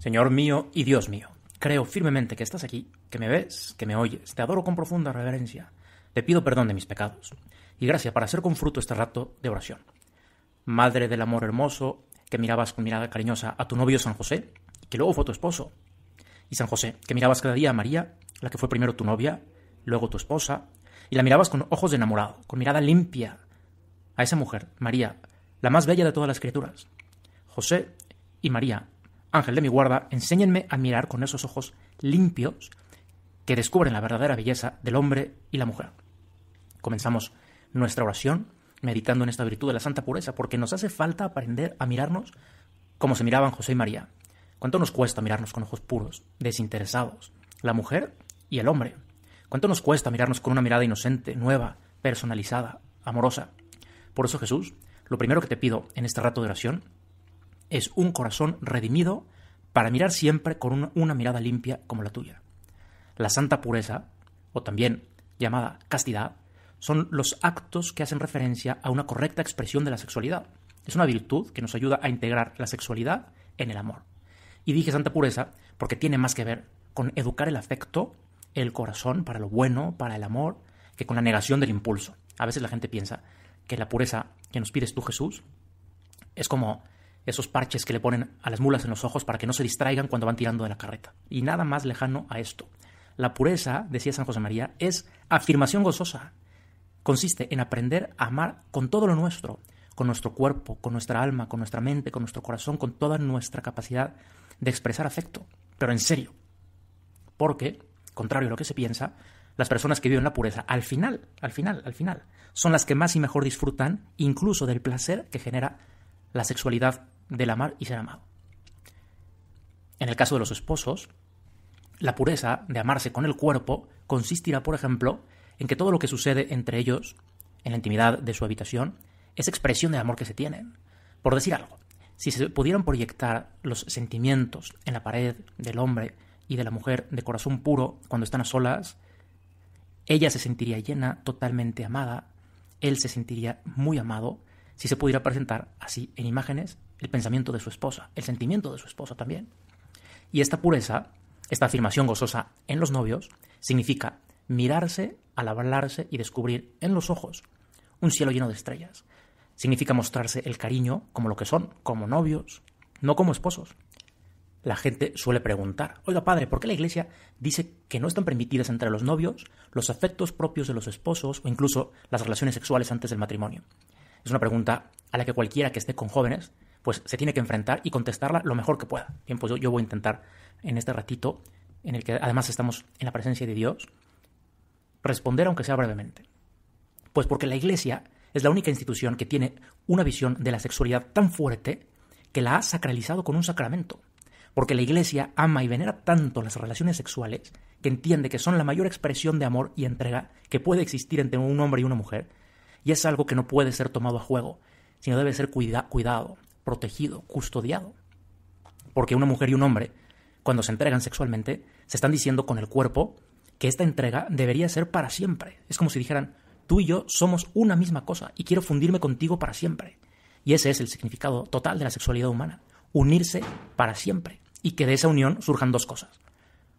Señor mío y Dios mío, creo firmemente que estás aquí, que me ves, que me oyes, te adoro con profunda reverencia, te pido perdón de mis pecados y gracias para hacer con fruto este rato de oración. Madre del amor hermoso, que mirabas con mirada cariñosa a tu novio San José, que luego fue tu esposo, y San José, que mirabas cada día a María, la que fue primero tu novia, luego tu esposa, y la mirabas con ojos de enamorado, con mirada limpia, a esa mujer, María, la más bella de todas las criaturas. José y María Ángel de mi guarda, enséñenme a mirar con esos ojos limpios que descubren la verdadera belleza del hombre y la mujer. Comenzamos nuestra oración meditando en esta virtud de la santa pureza, porque nos hace falta aprender a mirarnos como se miraban José y María. ¿Cuánto nos cuesta mirarnos con ojos puros, desinteresados, la mujer y el hombre? ¿Cuánto nos cuesta mirarnos con una mirada inocente, nueva, personalizada, amorosa? Por eso Jesús, lo primero que te pido en este rato de oración es un corazón redimido para mirar siempre con una, mirada limpia como la tuya. La santa pureza, o también llamada castidad, son los actos que hacen referencia a una correcta expresión de la sexualidad. Es una virtud que nos ayuda a integrar la sexualidad en el amor. Y dije santa pureza porque tiene más que ver con educar el afecto, el corazón para lo bueno, para el amor, que con la negación del impulso. A veces la gente piensa que la pureza que nos pides tú Jesús es como esos parches que le ponen a las mulas en los ojos para que no se distraigan cuando van tirando de la carreta. Y nada más lejano a esto. La pureza, decía San José María, es afirmación gozosa. Consiste en aprender a amar con todo lo nuestro, con nuestro cuerpo, con nuestra alma, con nuestra mente, con nuestro corazón, con toda nuestra capacidad de expresar afecto, pero en serio. Porque, contrario a lo que se piensa, las personas que viven la pureza, al final, al final, al final, son las que más y mejor disfrutan incluso del placer que genera la sexualidad de amar y ser amado. En el caso de los esposos, la pureza de amarse con el cuerpo consistirá, por ejemplo, en que todo lo que sucede entre ellos, en la intimidad de su habitación, es expresión del amor que se tienen. Por decir algo, si se pudieran proyectar los sentimientos en la pared del hombre y de la mujer de corazón puro cuando están a solas, ella se sentiría llena, totalmente amada, él se sentiría muy amado si se pudiera presentar así en imágenes el pensamiento de su esposa, el sentimiento de su esposa también. Y esta pureza, esta afirmación gozosa en los novios, significa mirarse al y descubrir en los ojos un cielo lleno de estrellas. Significa mostrarse el cariño como lo que son, como novios, no como esposos. La gente suele preguntar, oiga padre, ¿por qué la iglesia dice que no están permitidas entre los novios los afectos propios de los esposos o incluso las relaciones sexuales antes del matrimonio? Es una pregunta a la que cualquiera que esté con jóvenes pues se tiene que enfrentar y contestarla lo mejor que pueda. Bien, pues yo voy a intentar en este ratito, en el que además estamos en la presencia de Dios, responder aunque sea brevemente. Pues porque la Iglesia es la única institución que tiene una visión de la sexualidad tan fuerte que la ha sacralizado con un sacramento. Porque la Iglesia ama y venera tanto las relaciones sexuales que entiende que son la mayor expresión de amor y entrega que puede existir entre un hombre y una mujer y es algo que no puede ser tomado a juego, sino debe ser cuidado, protegido, custodiado. Porque una mujer y un hombre, cuando se entregan sexualmente, se están diciendo con el cuerpo que esta entrega debería ser para siempre. Es como si dijeran, tú y yo somos una misma cosa y quiero fundirme contigo para siempre. Y ese es el significado total de la sexualidad humana, unirse para siempre y que de esa unión surjan dos cosas,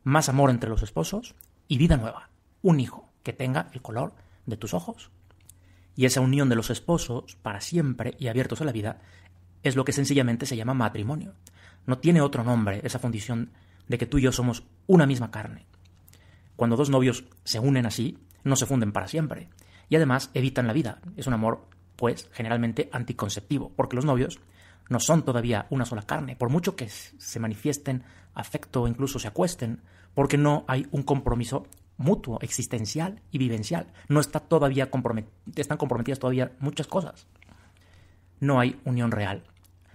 más amor entre los esposos y vida nueva, un hijo que tenga el color de tus ojos y esa unión de los esposos para siempre y abiertos a la vida es lo que sencillamente se llama matrimonio. No tiene otro nombre esa fundición de que tú y yo somos una misma carne. Cuando dos novios se unen así, no se funden para siempre. Y además evitan la vida. Es un amor, pues, generalmente anticonceptivo, porque los novios no son todavía una sola carne, por mucho que se manifiesten afecto o incluso se acuesten, porque no hay un compromiso mutuo, existencial y vivencial. No está todavía están comprometidas todavía muchas cosas. No hay unión real.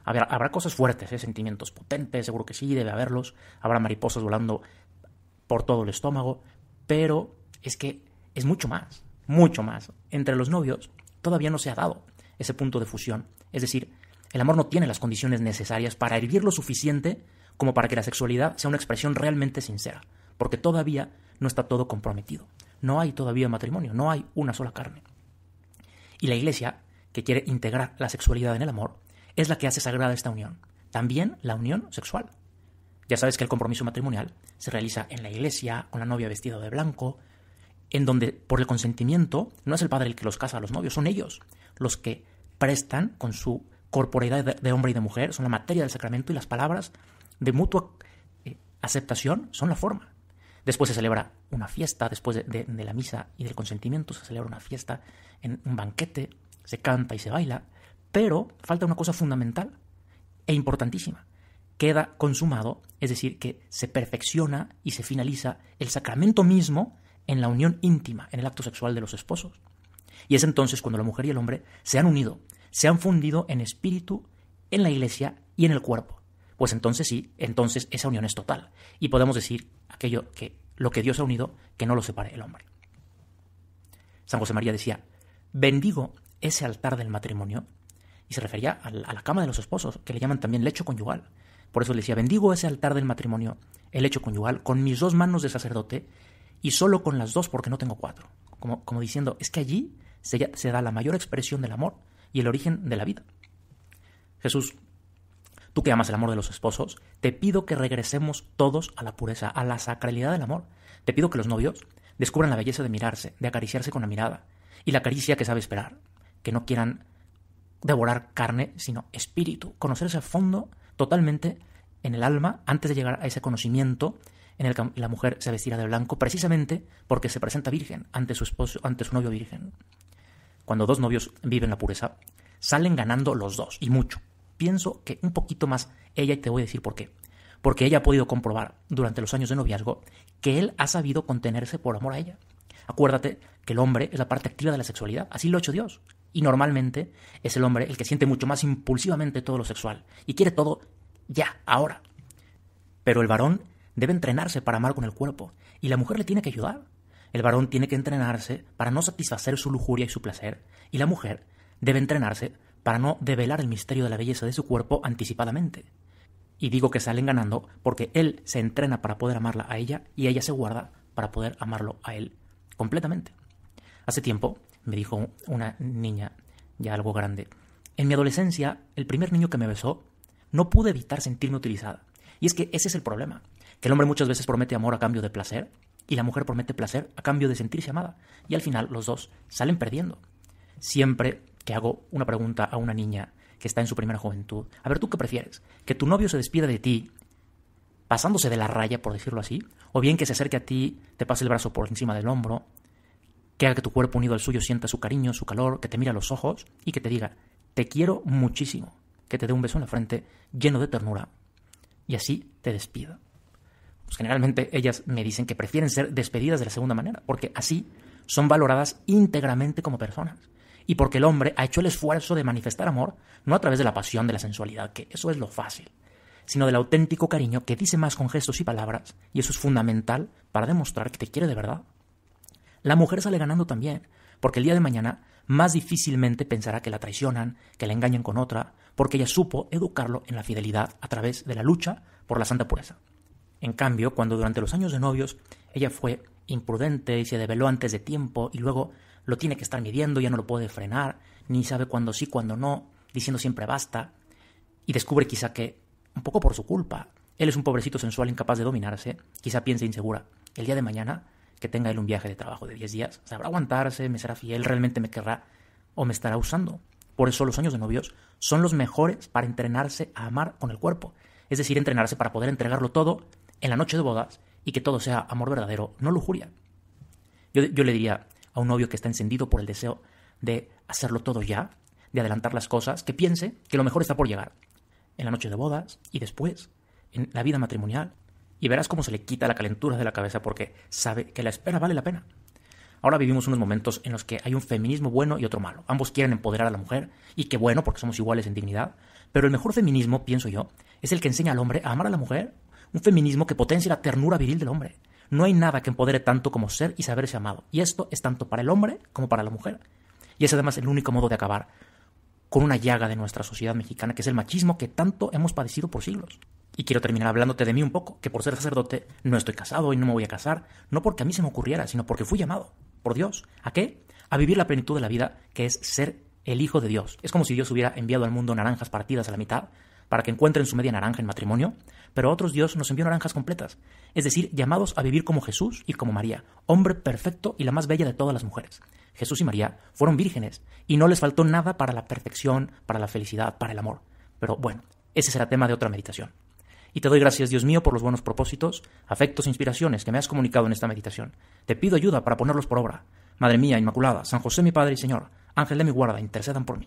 Habrá, habrá cosas fuertes, ¿eh? sentimientos potentes, seguro que sí, debe haberlos. Habrá mariposas volando por todo el estómago, pero es que es mucho más, mucho más. Entre los novios todavía no se ha dado ese punto de fusión. Es decir, el amor no tiene las condiciones necesarias para hervir lo suficiente como para que la sexualidad sea una expresión realmente sincera, porque todavía no está todo comprometido. No hay todavía matrimonio, no hay una sola carne. Y la Iglesia, que quiere integrar la sexualidad en el amor, es la que hace sagrada esta unión. También la unión sexual. Ya sabes que el compromiso matrimonial se realiza en la iglesia, con la novia vestida de blanco, en donde por el consentimiento no es el padre el que los casa a los novios, son ellos los que prestan con su corporeidad de hombre y de mujer, son la materia del sacramento y las palabras de mutua eh, aceptación son la forma. Después se celebra una fiesta, después de, la misa y del consentimiento se celebra una fiesta en un banquete, se canta y se baila, pero falta una cosa fundamental e importantísima. Queda consumado, es decir, que se perfecciona y se finaliza el sacramento mismo en la unión íntima, en el acto sexual de los esposos. Y es entonces cuando la mujer y el hombre se han unido, se han fundido en espíritu, en la iglesia y en el cuerpo pues entonces sí, entonces esa unión es total. Y podemos decir aquello que lo que Dios ha unido, que no lo separe el hombre. San José María decía, bendigo ese altar del matrimonio, y se refería a la cama de los esposos, que le llaman también lecho conyugal. Por eso le decía, bendigo ese altar del matrimonio, el lecho conyugal, con mis dos manos de sacerdote, y solo con las dos porque no tengo cuatro. Como, como diciendo, es que allí se, se da la mayor expresión del amor y el origen de la vida. Jesús tú que amas el amor de los esposos, te pido que regresemos todos a la pureza, a la sacralidad del amor. Te pido que los novios descubran la belleza de mirarse, de acariciarse con la mirada y la caricia que sabe esperar, que no quieran devorar carne, sino espíritu, conocerse a fondo totalmente en el alma antes de llegar a ese conocimiento en el que la mujer se vestirá de blanco precisamente porque se presenta virgen ante su esposo, ante su novio virgen. Cuando dos novios viven la pureza, salen ganando los dos y mucho pienso que un poquito más ella y te voy a decir por qué. Porque ella ha podido comprobar durante los años de noviazgo que él ha sabido contenerse por amor a ella. Acuérdate que el hombre es la parte activa de la sexualidad, así lo ha hecho Dios. Y normalmente es el hombre el que siente mucho más impulsivamente todo lo sexual y quiere todo ya, ahora. Pero el varón debe entrenarse para amar con el cuerpo y la mujer le tiene que ayudar. El varón tiene que entrenarse para no satisfacer su lujuria y su placer y la mujer debe entrenarse para no develar el misterio de la belleza de su cuerpo anticipadamente. Y digo que salen ganando porque él se entrena para poder amarla a ella y ella se guarda para poder amarlo a él completamente. Hace tiempo me dijo una niña ya algo grande. En mi adolescencia, el primer niño que me besó, no pude evitar sentirme utilizada. Y es que ese es el problema, que el hombre muchas veces promete amor a cambio de placer y la mujer promete placer a cambio de sentirse amada. Y al final los dos salen perdiendo. Siempre que hago una pregunta a una niña que está en su primera juventud. A ver, ¿tú qué prefieres? ¿Que tu novio se despida de ti pasándose de la raya, por decirlo así? ¿O bien que se acerque a ti, te pase el brazo por encima del hombro, que haga que tu cuerpo unido al suyo sienta su cariño, su calor, que te mire a los ojos y que te diga, te quiero muchísimo, que te dé un beso en la frente lleno de ternura y así te despida? Pues generalmente ellas me dicen que prefieren ser despedidas de la segunda manera, porque así son valoradas íntegramente como personas y porque el hombre ha hecho el esfuerzo de manifestar amor, no a través de la pasión, de la sensualidad, que eso es lo fácil, sino del auténtico cariño que dice más con gestos y palabras, y eso es fundamental para demostrar que te quiere de verdad. La mujer sale ganando también, porque el día de mañana más difícilmente pensará que la traicionan, que la engañen con otra, porque ella supo educarlo en la fidelidad a través de la lucha por la santa pureza. En cambio, cuando durante los años de novios ella fue imprudente y se develó antes de tiempo y luego lo tiene que estar midiendo, ya no lo puede frenar, ni sabe cuándo sí, cuándo no, diciendo siempre basta, y descubre quizá que, un poco por su culpa, él es un pobrecito sensual incapaz de dominarse, quizá piense insegura, el día de mañana que tenga él un viaje de trabajo de 10 días, sabrá aguantarse, me será fiel, realmente me querrá o me estará usando. Por eso los años de novios son los mejores para entrenarse a amar con el cuerpo, es decir, entrenarse para poder entregarlo todo en la noche de bodas y que todo sea amor verdadero, no lujuria. Yo, yo le diría, a un novio que está encendido por el deseo de hacerlo todo ya, de adelantar las cosas, que piense que lo mejor está por llegar, en la noche de bodas y después, en la vida matrimonial, y verás cómo se le quita la calentura de la cabeza porque sabe que la espera vale la pena. Ahora vivimos unos momentos en los que hay un feminismo bueno y otro malo. Ambos quieren empoderar a la mujer, y qué bueno porque somos iguales en dignidad, pero el mejor feminismo, pienso yo, es el que enseña al hombre a amar a la mujer, un feminismo que potencia la ternura viril del hombre, no hay nada que empodere tanto como ser y saberse amado. Y esto es tanto para el hombre como para la mujer. Y es además el único modo de acabar con una llaga de nuestra sociedad mexicana, que es el machismo que tanto hemos padecido por siglos. Y quiero terminar hablándote de mí un poco, que por ser sacerdote no estoy casado y no me voy a casar, no porque a mí se me ocurriera, sino porque fui llamado, por Dios. ¿A qué? A vivir la plenitud de la vida, que es ser el Hijo de Dios. Es como si Dios hubiera enviado al mundo naranjas partidas a la mitad para que encuentren su media naranja en matrimonio, pero otros Dios nos envió naranjas completas, es decir, llamados a vivir como Jesús y como María, hombre perfecto y la más bella de todas las mujeres. Jesús y María fueron vírgenes y no les faltó nada para la perfección, para la felicidad, para el amor. Pero bueno, ese será tema de otra meditación. Y te doy gracias, Dios mío, por los buenos propósitos, afectos e inspiraciones que me has comunicado en esta meditación. Te pido ayuda para ponerlos por obra. Madre mía, Inmaculada, San José mi Padre y Señor, Ángel de mi guarda, intercedan por mí.